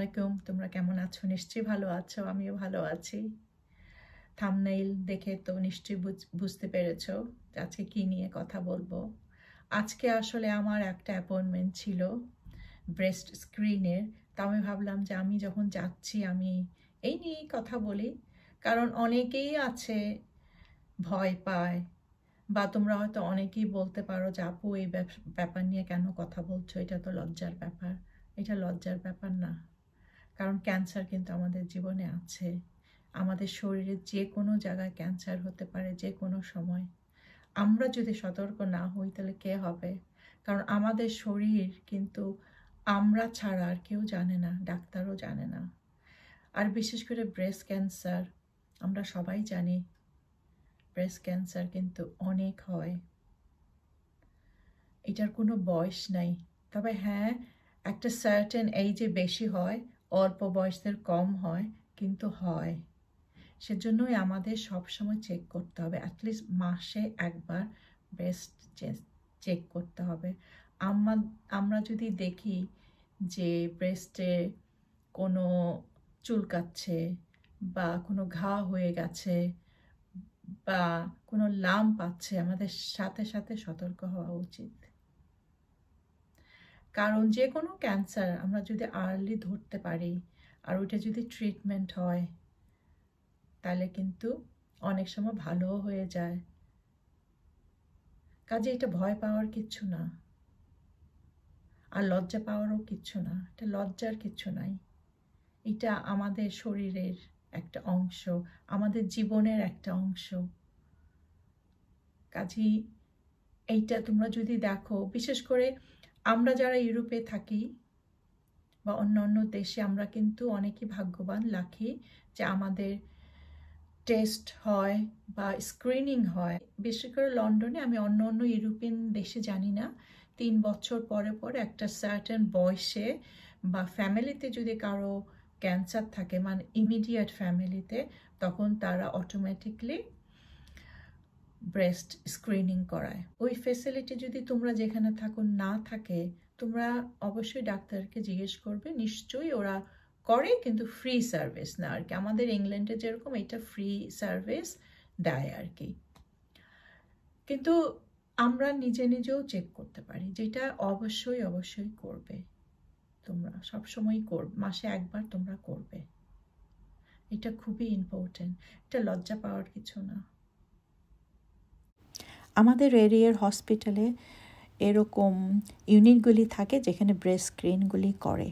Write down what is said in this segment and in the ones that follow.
আলাইকুম তোমরা কেমন আছো নিশ্চয়ই ভালো আছো আমিও ভালো আছি থামনাইল দেখে তো নিশ্চয়ই বুঝতে পেরেছ আজকে কি নিয়ে কথা বলবো আজকে আসলে আমার একটা অ্যাপয়েন্টমেন্ট ছিল ব্রেস্ট স্ক্রিনের তা আমি ভাবলাম যে আমি যখন যাচ্ছি আমি এই নিয়েই কথা বলি কারণ অনেকেই আছে ভয় পায় বা তোমরা হয়তো অনেকেই বলতে পারো যে আপু এই ব্যাপার নিয়ে কেন কথা বলছো এটা তো লজ্জার ব্যাপার এটা লজ্জার ব্যাপার না কারণ ক্যান্সার কিন্তু আমাদের জীবনে আছে আমাদের শরীরে যে কোনো জায়গায় ক্যান্সার হতে পারে যে কোনো সময় আমরা যদি সতর্ক না হই তাহলে কে হবে কারণ আমাদের শরীর কিন্তু আমরা ছাড়া আর কেউ জানে না ডাক্তারও জানে না আর বিশেষ করে ব্রেস্ট ক্যান্সার আমরা সবাই জানি ব্রেস্ট ক্যান্সার কিন্তু অনেক হয় এটার কোনো বয়স নাই তবে হ্যাঁ একটা সার্টেন এই যে বেশি হয় অল্প বয়সের কম হয় কিন্তু হয় সেজন্যই আমাদের সবসময় চেক করতে হবে অ্যাটলিস্ট মাসে একবার ব্রেস্ট চেক করতে হবে আমরা আমরা যদি দেখি যে ব্রেস্টে কোনো চুলকাচ্ছে বা কোনো ঘা হয়ে গেছে বা কোনো লাম্প পাচ্ছে আমাদের সাথে সাথে সতর্ক হওয়া উচিত কারণ যে কোনো ক্যান্সার আমরা যদি আর্লি ধরতে পারি আর ওইটা যদি ট্রিটমেন্ট হয় তাহলে কিন্তু অনেক সময় ভালোও হয়ে যায় কাজে এটা ভয় পাওয়ার কিচ্ছু না আর লজ্জা পাওয়ারও কিচ্ছু না এটা লজ্জার কিচ্ছু নাই এটা আমাদের শরীরের একটা অংশ আমাদের জীবনের একটা অংশ কাজেই এইটা তোমরা যদি দেখো বিশেষ করে আমরা যারা ইউরোপে থাকি বা অন্য অন্য দেশে আমরা কিন্তু অনেকই ভাগ্যবান লাখি যে আমাদের টেস্ট হয় বা স্ক্রিনিং হয় বেশি করে লন্ডনে আমি অন্য অন্য ইউরোপিয়ান দেশে জানি না তিন বছর পরে পরে একটা সার্টেন বয়সে বা ফ্যামিলিতে যদি কারো ক্যান্সার থাকে মানে ইমিডিয়েট ফ্যামিলিতে তখন তারা অটোমেটিকলি ব্রেস্ট স্ক্রিনিং করায় ওই ফেসিলিটি যদি তোমরা যেখানে থাকো না থাকে তোমরা অবশ্যই ডাক্তারকে জিজ্ঞেস করবে নিশ্চয়ই ওরা করে কিন্তু ফ্রি সার্ভিস না আর কি আমাদের ইংল্যান্ডে যেরকম এটা ফ্রি সার্ভিস দেয় আর কি কিন্তু আমরা নিজে নিজেও চেক করতে পারি যেটা অবশ্যই অবশ্যই করবে তোমরা সবসময় কর মাসে একবার তোমরা করবে এটা খুবই ইম্পর্টেন্ট এটা লজ্জা পাওয়ার কিছু না আমাদের এরিয়ার হসপিটালে এরকম ইউনিটগুলি থাকে যেখানে ব্রেস্ট স্ক্রিনগুলি করে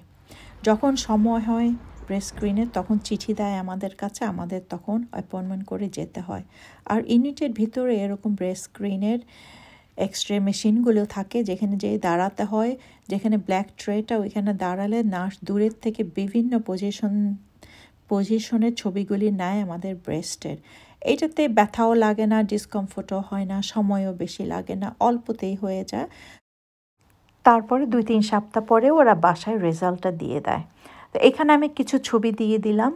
যখন সময় হয় ব্রেস্ট স্ক্রিনে তখন চিঠি দেয় আমাদের কাছে আমাদের তখন অ্যাপয়েন্টমেন্ট করে যেতে হয় আর ইউনিটের ভিতরে এরকম ব্রেস্ট স্ক্রিনের এক্স রে মেশিনগুলো থাকে যেখানে যে দাঁড়াতে হয় যেখানে ব্ল্যাক ট্রেটা ওইখানে দাঁড়ালে নার্স দূরের থেকে বিভিন্ন পজিশন পজিশনের ছবিগুলি নেয় আমাদের ব্রেস্টের এটাতে ব্যথাও লাগে না ডিসকমফোর্টও হয় না সময়ও বেশি লাগে না অল্পতেই হয়ে যায় তারপরে দুই তিন সপ্তাহ পরে ওরা বাসায় রেজাল্টটা দিয়ে দেয় তো এখানে আমি কিছু ছবি দিয়ে দিলাম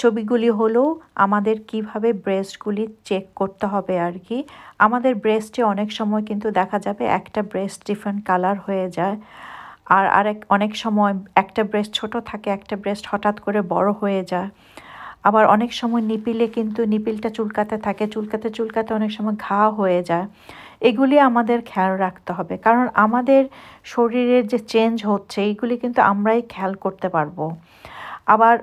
ছবিগুলি হলো আমাদের কিভাবে ব্রেস্টগুলি চেক করতে হবে আর কি আমাদের ব্রেস্টে অনেক সময় কিন্তু দেখা যাবে একটা ব্রেস্ট ডিফারেন্ট কালার হয়ে যায় আর আরেক অনেক সময় একটা ব্রেস্ট ছোট থাকে একটা ব্রেস্ট হঠাৎ করে বড় হয়ে যায় আবার অনেক সময় নিপিলে কিন্তু নিপিলটা চুলকাতে থাকে চুলকাতে চুলকাতে অনেক সময় ঘা হয়ে যায় এগুলি আমাদের খেয়াল রাখতে হবে কারণ আমাদের শরীরের যে চেঞ্জ হচ্ছে এইগুলি কিন্তু আমরাই খেয়াল করতে পারবো আবার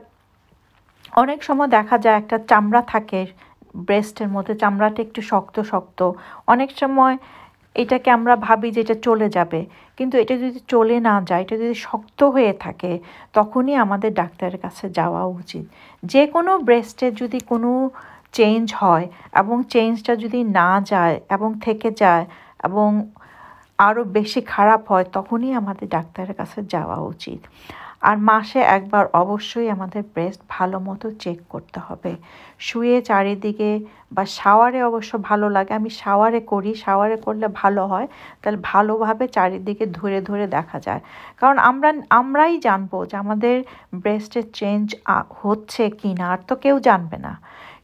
অনেক সময় দেখা যায় একটা চামড়া থাকে ব্রেস্টের মধ্যে চামড়াটা একটু শক্ত শক্ত অনেক সময় এটাকে আমরা ভাবি যে এটা চলে যাবে কিন্তু এটা যদি চলে না যায় এটা যদি শক্ত হয়ে থাকে তখনই আমাদের ডাক্তারের কাছে যাওয়া উচিত যে কোনো ব্রেস্টের যদি কোনো চেঞ্জ হয় এবং চেঞ্জটা যদি না যায় এবং থেকে যায় এবং আরও বেশি খারাপ হয় তখনই আমাদের ডাক্তারের কাছে যাওয়া উচিত আর মাসে একবার অবশ্যই আমাদের ব্রেস্ট ভালো মতো চেক করতে হবে শুয়ে চারিদিকে বা শাওয়ারে অবশ্য ভালো লাগে আমি শাওয়ারে করি শাওয়ারে করলে ভালো হয় তাহলে ভালোভাবে চারিদিকে ধরে ধরে দেখা যায় কারণ আমরা আমরাই জানবো যে আমাদের ব্রেস্টের চেঞ্জ হচ্ছে কি না আর তো কেউ জানবে না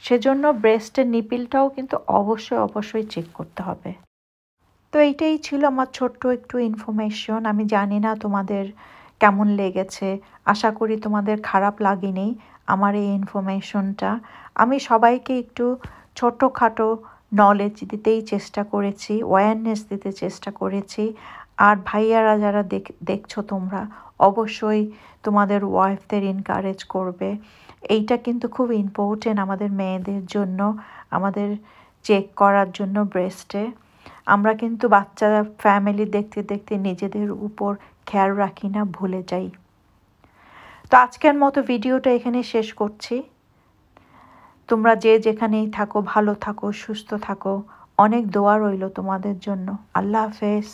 সেজন্য ব্রেস্টের নিপিলটাও কিন্তু অবশ্যই অবশ্যই চেক করতে হবে তো এইটাই ছিল আমার ছোট্ট একটু ইনফরমেশন আমি জানি না তোমাদের কেমন লেগেছে আশা করি তোমাদের খারাপ লাগেনি আমার এই ইনফরমেশনটা আমি সবাইকে একটু ছোটোখাটো নলেজ দিতেই চেষ্টা করেছি অ্যাওয়ারনেস দিতে চেষ্টা করেছি আর ভাইয়ারা যারা দেখ দেখছো তোমরা অবশ্যই তোমাদের ওয়াইফদের এনকারেজ করবে এইটা কিন্তু খুব ইম্পর্টেন্ট আমাদের মেয়েদের জন্য আমাদের চেক করার জন্য ব্রেস্টে আমরা কিন্তু বাচ্চারা ফ্যামিলি দেখতে দেখতে নিজেদের উপর খেয়াল রাখি না ভুলে যাই তো আজকের মতো ভিডিওটা এখানে শেষ করছি তোমরা যে যেখানেই থাকো ভালো থাকো সুস্থ থাকো অনেক দোয়া রইল তোমাদের জন্য আল্লাহ হাফেজ